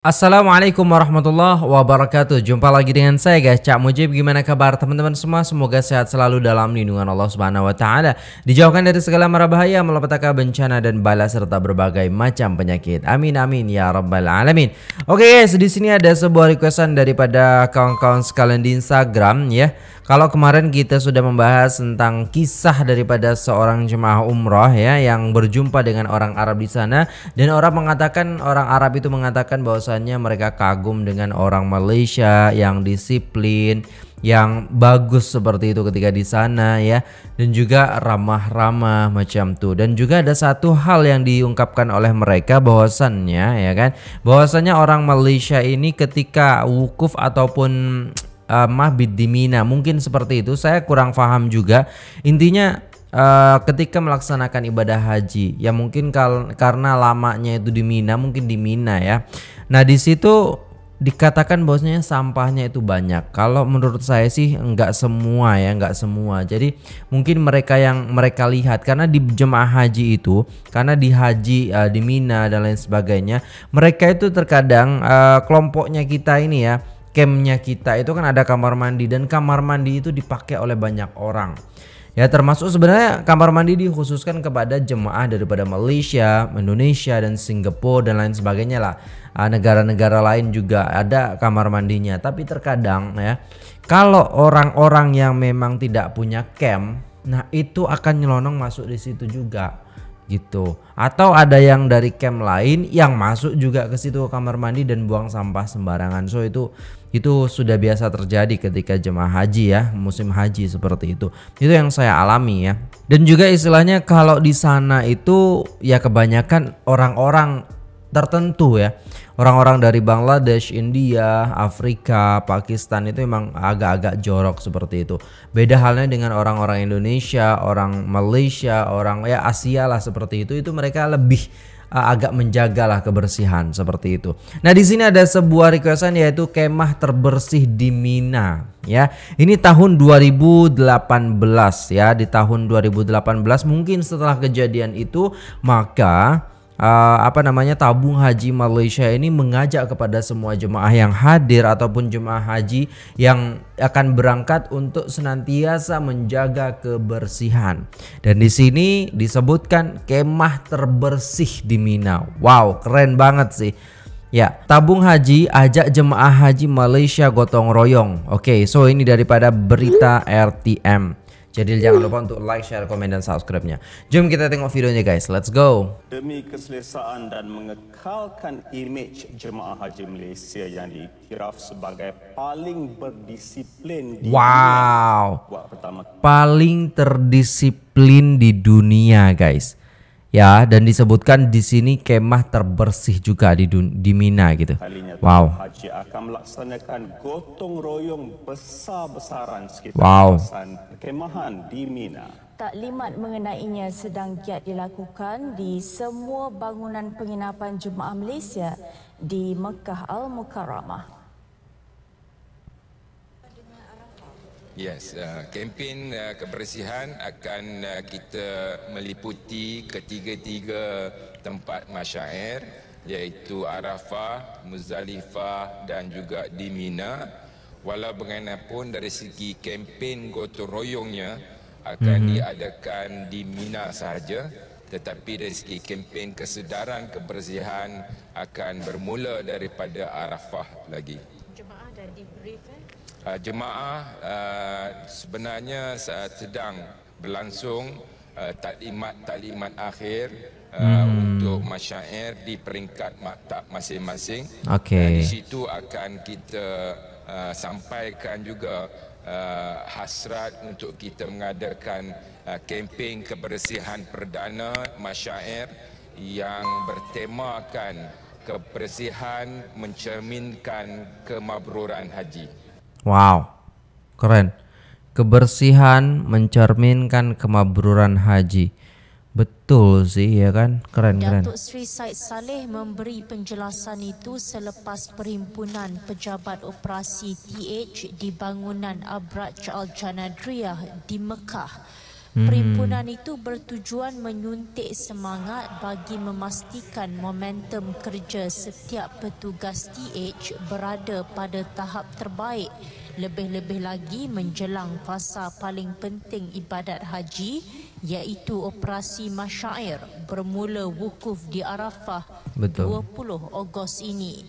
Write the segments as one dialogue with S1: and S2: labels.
S1: Assalamualaikum
S2: warahmatullahi wabarakatuh Jumpa lagi dengan saya guys Cak Mujib Gimana kabar teman-teman semua Semoga sehat selalu dalam lindungan Allah Subhanahu Wa Taala. Dijauhkan dari segala mara bahaya Malapetaka bencana dan bala Serta berbagai macam penyakit Amin amin ya rabbal alamin Oke okay, guys di sini ada sebuah requestan Daripada kawan-kawan sekalian di Instagram ya Kalau kemarin kita sudah membahas Tentang kisah daripada seorang jemaah umroh ya Yang berjumpa dengan orang Arab di sana Dan orang mengatakan Orang Arab itu mengatakan bahwa bahwasannya mereka kagum dengan orang Malaysia yang disiplin, yang bagus seperti itu ketika di sana ya dan juga ramah-ramah macam tuh dan juga ada satu hal yang diungkapkan oleh mereka bahwasannya ya kan bahwasannya orang Malaysia ini ketika wukuf ataupun uh, mabit di Mina mungkin seperti itu saya kurang paham juga intinya Uh, ketika melaksanakan ibadah haji ya mungkin karena lamanya itu di Mina mungkin di Mina ya Nah di situ dikatakan bosnya sampahnya itu banyak. Kalau menurut saya sih nggak semua ya, nggak semua. Jadi mungkin mereka yang mereka lihat karena di jemaah haji itu, karena di haji uh, di Mina dan lain sebagainya, mereka itu terkadang uh, kelompoknya kita ini ya, campnya kita itu kan ada kamar mandi dan kamar mandi itu dipakai oleh banyak orang. Ya termasuk sebenarnya kamar mandi dikhususkan kepada jemaah daripada Malaysia, Indonesia dan Singapura dan lain sebagainya lah. Ah, negara-negara lain juga ada kamar mandinya. Tapi terkadang ya kalau orang-orang yang memang tidak punya camp, nah itu akan nyelonong masuk di situ juga gitu. Atau ada yang dari camp lain yang masuk juga ke situ kamar mandi dan buang sampah sembarangan. So itu itu sudah biasa terjadi ketika jemaah haji ya musim haji seperti itu itu yang saya alami ya dan juga istilahnya kalau di sana itu ya kebanyakan orang-orang tertentu ya orang-orang dari Bangladesh, India, Afrika, Pakistan itu memang agak-agak jorok seperti itu. Beda halnya dengan orang-orang Indonesia, orang Malaysia, orang ya Asia lah seperti itu itu mereka lebih Eh, agak menjagalah kebersihan seperti itu. Nah, di sini ada sebuah requestan yaitu kemah terbersih di Mina ya. Ini tahun 2018 ya, di tahun 2018 mungkin setelah kejadian itu maka uh, apa namanya tabung haji Malaysia ini mengajak kepada semua jemaah yang hadir ataupun jemaah haji yang akan berangkat untuk senantiasa menjaga kebersihan. Dan di sini disebutkan kemah terbersih di Mina. Wow, keren banget sih. Ya, tabung haji ajak jemaah haji Malaysia gotong royong. Oke, okay, so ini daripada berita RTM. Jadi jangan lupa untuk like, share, komen, dan subscribe-nya. Jom kita tengok videonya guys, let's go. Demi keselesaan dan mengekalkan image jemaah haji Malaysia yang diiktiraf sebagai paling berdisiplin di wow. dunia. Wow. Paling terdisiplin di dunia guys ya dan disebutkan di sini kemah terbersih juga di di Mina gitu. Wow. Haji akan melaksanakan gotong royong besar-besaran sekitar wow.
S1: kemahan di Mina
S3: taklimat mengenainya sedang giat dilakukan di semua bangunan penginapan jemaah Malaysia di Mekah Al-Mukarramah.
S1: Yes, uh, kempen uh, kebersihan akan uh, kita meliputi ketiga-tiga tempat masyair iaitu Arafah, Muzalifah dan juga di Mina. Walau bagaimanapun dari segi kempen gotong royongnya akan mm-hmm. diadakan di Mina sahaja tetapi dari segi kempen kesedaran kebersihan akan bermula daripada Arafah lagi.
S3: Jemaah dah dibrief
S1: Ah, jemaah ah, sebenarnya ah, sedang berlangsung taklimat-taklimat akhir hmm. untuk masyair di peringkat maktab masing-masing. Okay. di situ akan kita sampaikan juga hasrat untuk kita mengadakan uh, kempen kebersihan perdana masyair yang bertemakan kebersihan mencerminkan kemabruran haji.
S2: Wow, keren. Kebersihan mencerminkan kemabruran haji. Betul sih ya kan? Keren Datuk keren.
S3: Datuk Sri Said Saleh memberi penjelasan itu selepas perhimpunan pejabat operasi TH di bangunan Abraj Al Janadriyah di Mekah Hmm. Perhimpunan itu bertujuan menyuntik semangat bagi memastikan momentum kerja setiap petugas TH berada pada tahap terbaik. Lebih-lebih lagi menjelang fasa paling penting ibadat haji iaitu operasi masyair bermula wukuf di Arafah Betul. 20 Ogos ini.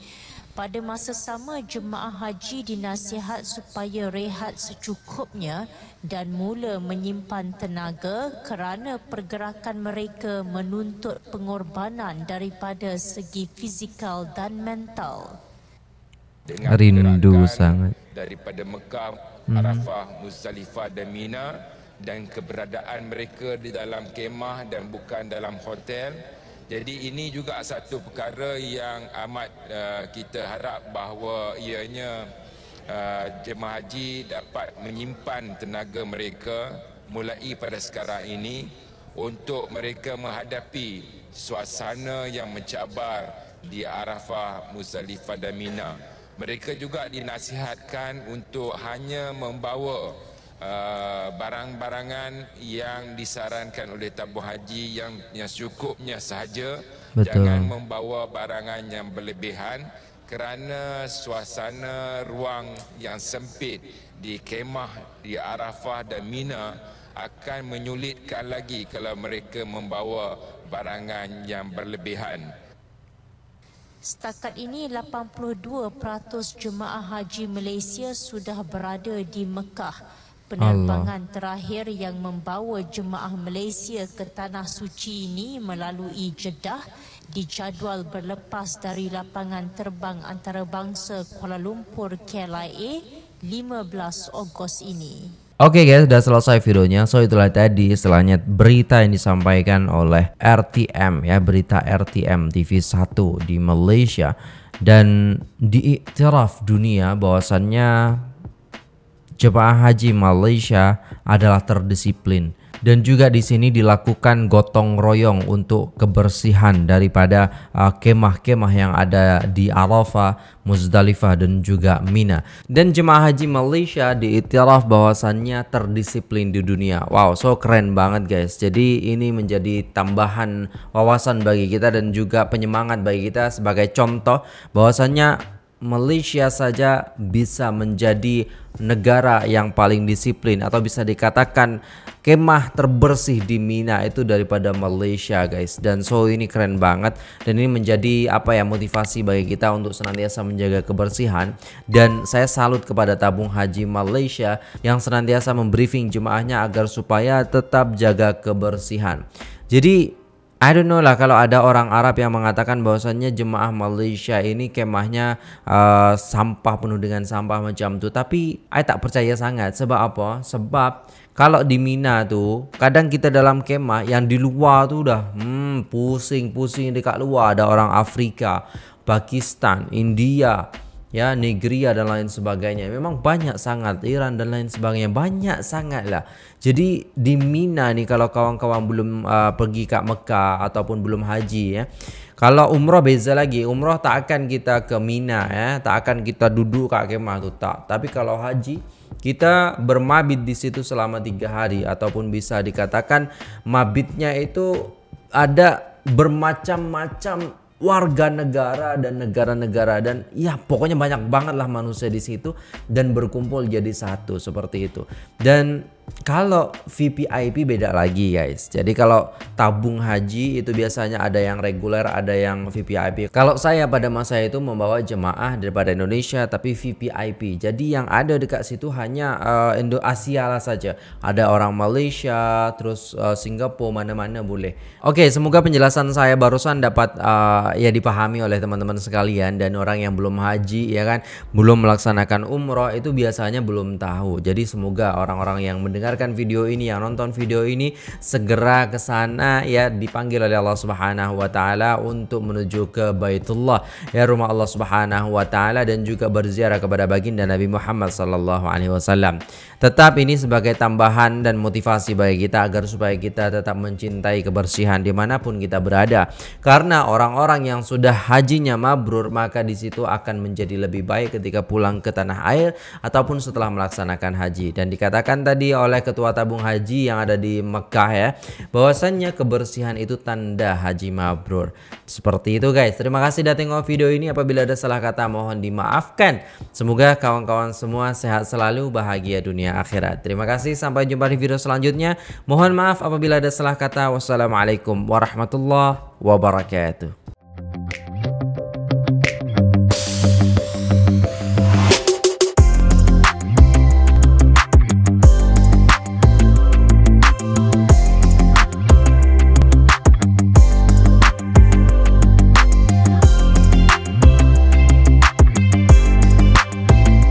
S3: Pada masa sama jemaah haji dinasihat supaya rehat secukupnya dan mula menyimpan tenaga kerana pergerakan mereka menuntut pengorbanan daripada segi fizikal dan mental.
S1: Dengan
S2: Rindu sangat daripada
S1: Mekah, hmm. Arafah, Muzdalifah dan Mina dan keberadaan mereka di dalam kemah dan bukan dalam hotel. Jadi ini juga satu perkara yang amat uh, kita harap bahawa ianya uh, jemaah haji dapat menyimpan tenaga mereka mulai pada sekarang ini untuk mereka menghadapi suasana yang mencabar di Arafah, Muzdalifah dan Mina. Mereka juga dinasihatkan untuk hanya membawa uh, barang-barangan yang disarankan oleh tabung haji yang, yang cukupnya sahaja Betul. jangan membawa barangan yang berlebihan kerana suasana ruang yang sempit di kemah di Arafah dan Mina akan menyulitkan lagi kalau mereka membawa barangan yang berlebihan.
S3: Setakat ini 82% jemaah haji Malaysia sudah berada di Mekah.
S1: Penerbangan
S3: terakhir yang membawa jemaah Malaysia ke tanah suci ini melalui Jeddah dijadual berlepas dari lapangan terbang antarabangsa Kuala Lumpur KLIA 15 Ogos ini.
S2: Oke okay guys, sudah selesai videonya. So itulah tadi selanjutnya berita yang disampaikan oleh RTM ya, berita RTM TV1 di Malaysia dan diiktiraf dunia bahwasannya jemaah haji Malaysia adalah terdisiplin dan juga di sini dilakukan gotong royong untuk kebersihan daripada uh, kemah-kemah yang ada di Arafah, Muzdalifah dan juga Mina. Dan jemaah haji Malaysia diiktiraf bahwasannya terdisiplin di dunia. Wow, so keren banget guys. Jadi ini menjadi tambahan wawasan bagi kita dan juga penyemangat bagi kita sebagai contoh bahwasannya Malaysia saja bisa menjadi negara yang paling disiplin atau bisa dikatakan kemah terbersih di Mina itu daripada Malaysia guys dan so ini keren banget dan ini menjadi apa ya motivasi bagi kita untuk senantiasa menjaga kebersihan dan saya salut kepada tabung haji Malaysia yang senantiasa membriefing jemaahnya agar supaya tetap jaga kebersihan jadi I don't know lah kalau ada orang Arab yang mengatakan bahwasannya jemaah Malaysia ini kemahnya uh, sampah penuh dengan sampah macam itu tapi I tak percaya sangat sebab apa? Sebab kalau di Mina tuh kadang kita dalam kemah yang di luar tuh udah hmm pusing-pusing dekat luar ada orang Afrika, Pakistan, India, ya Nigeria ya, dan lain sebagainya memang banyak sangat Iran dan lain sebagainya banyak sangat lah jadi di Mina nih kalau kawan-kawan belum uh, pergi ke Mekah ataupun belum haji ya kalau umroh beza lagi umroh tak akan kita ke Mina ya tak akan kita duduk ke kemah tuh tak tapi kalau haji kita bermabit di situ selama tiga hari ataupun bisa dikatakan mabitnya itu ada bermacam-macam warga negara dan negara-negara dan ya pokoknya banyak banget lah manusia di situ dan berkumpul jadi satu seperti itu. Dan kalau VPIP beda lagi guys. Jadi kalau tabung haji itu biasanya ada yang reguler, ada yang VPIP. Kalau saya pada masa itu membawa jemaah daripada Indonesia tapi VPIP. Jadi yang ada dekat situ hanya uh, eh, Indo Asia lah saja. Ada orang Malaysia, terus uh, Singapura mana-mana boleh. Oke, okay, semoga penjelasan saya barusan dapat uh, ya dipahami oleh teman-teman sekalian dan orang yang belum haji ya kan, belum melaksanakan umroh itu biasanya belum tahu. Jadi semoga orang-orang yang mendengar mendengarkan video ini, yang nonton video ini segera ke sana ya dipanggil oleh Allah Subhanahu wa taala untuk menuju ke Baitullah ya rumah Allah Subhanahu wa taala dan juga berziarah kepada baginda Nabi Muhammad sallallahu alaihi wasallam. Tetap ini sebagai tambahan dan motivasi bagi kita agar supaya kita tetap mencintai kebersihan dimanapun kita berada. Karena orang-orang yang sudah hajinya mabrur maka di situ akan menjadi lebih baik ketika pulang ke tanah air ataupun setelah melaksanakan haji. Dan dikatakan tadi oleh oleh Ketua Tabung Haji yang ada di Mekah ya. Bahwasannya kebersihan itu tanda haji mabrur. Seperti itu guys. Terima kasih sudah tengok video ini. Apabila ada salah kata mohon dimaafkan. Semoga kawan-kawan semua sehat selalu, bahagia dunia akhirat. Terima kasih. Sampai jumpa di video selanjutnya. Mohon maaf apabila ada salah kata. Wassalamualaikum warahmatullahi wabarakatuh.